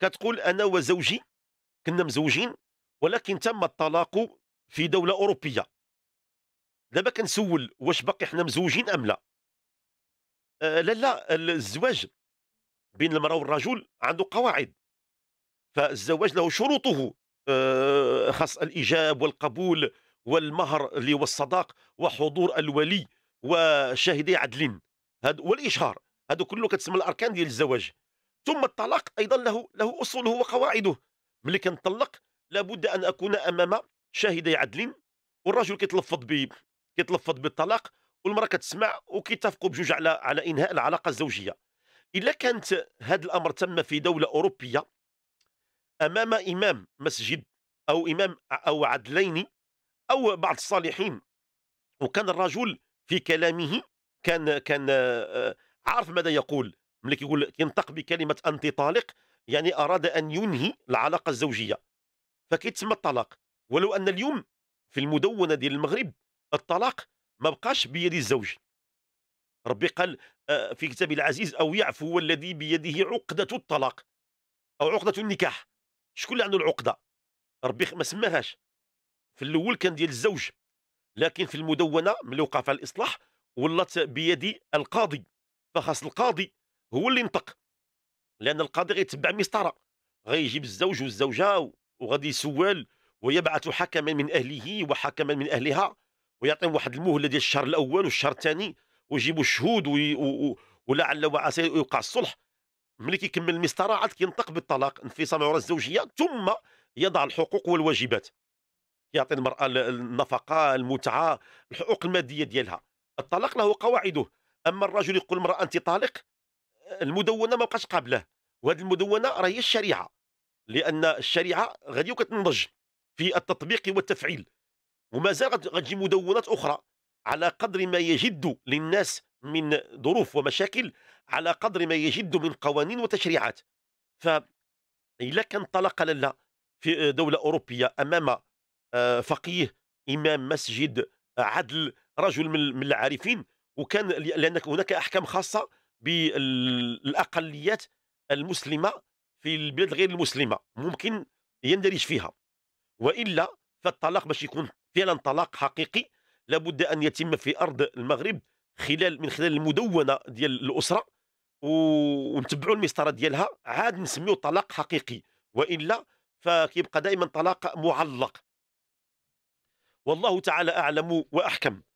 كتقول انا وزوجي كنا مزوجين ولكن تم الطلاق في دوله اوروبيه دابا كنسول واش باقي حنا مزوجين ام لا آه لا لا الزواج بين المراه والرجل عنده قواعد فالزواج له شروطه آه خاص الايجاب والقبول والمهر اللي هو الصداق وحضور الولي وشاهدي عدل هاد والاشهار هادو كله كتسمى الاركان ديال الزواج ثم الطلاق ايضا له له اصوله وقواعده ملي كنطلق لابد ان اكون امام شاهدي عدل والرجل كيتلفظ ب كيتلفظ بالطلاق والمراه كتسمع وكيتفقوا بجوج على على انهاء العلاقه الزوجيه الا كانت هذا الامر تم في دوله اوروبيه امام امام مسجد او امام او عدلين او بعض الصالحين وكان الرجل في كلامه كان كان آه، عارف ماذا يقول ملي كيقول ينطق بكلمه انت طالق يعني اراد ان ينهي العلاقه الزوجيه فكيتسمى الطلاق ولو ان اليوم في المدونه ديال المغرب الطلاق ما بقاش بيد الزوج ربي قال آه، في كتابه العزيز او يعفو الذي بيده عقده الطلاق او عقده النكاح شكون اللي عنده العقده ربي ما سماهاش في الاول كان ديال الزوج لكن في المدونه ملي وقع فيها الاصلاح ولات بيد القاضي فخاص القاضي هو اللي ينطق لان القاضي غيتبع مسطره غيجيب الزوج والزوجه وغادي يسول ويبعث حكما من اهله وحكما من اهلها ويعطيهم واحد المهله ديال الشهر الاول والشهر الثاني ويجيبوا الشهود وي... و... و... ولعل وعسى يوقع الصلح ملي كيكمل المسطره عاد كينطق بالطلاق انفصام العروه الزوجيه ثم يضع الحقوق والواجبات يعطي المراه النفقه المتعه الحقوق الماديه ديالها الطلاق له قواعده اما الرجل يقول المراه انت طالق المدونه ما بقاش قابله وهذه المدونه راهي الشريعه لان الشريعه غادي كتنضج في التطبيق والتفعيل وما زال غتجي مدونات اخرى على قدر ما يجد للناس من ظروف ومشاكل على قدر ما يجد من قوانين وتشريعات ف الا كان طلق للا في دوله اوروبيه امام آه، فقيه امام مسجد عدل رجل من العارفين وكان لان هناك احكام خاصه بالاقليات المسلمه في البلاد غير المسلمه ممكن يندرج فيها والا فالطلاق باش يكون فعلا طلاق حقيقي لابد ان يتم في ارض المغرب خلال من خلال المدونه ديال الاسره ونتبعوا المسطره ديالها عاد نسميه طلاق حقيقي والا فكيبقى دائما طلاق معلق والله تعالى اعلم واحكم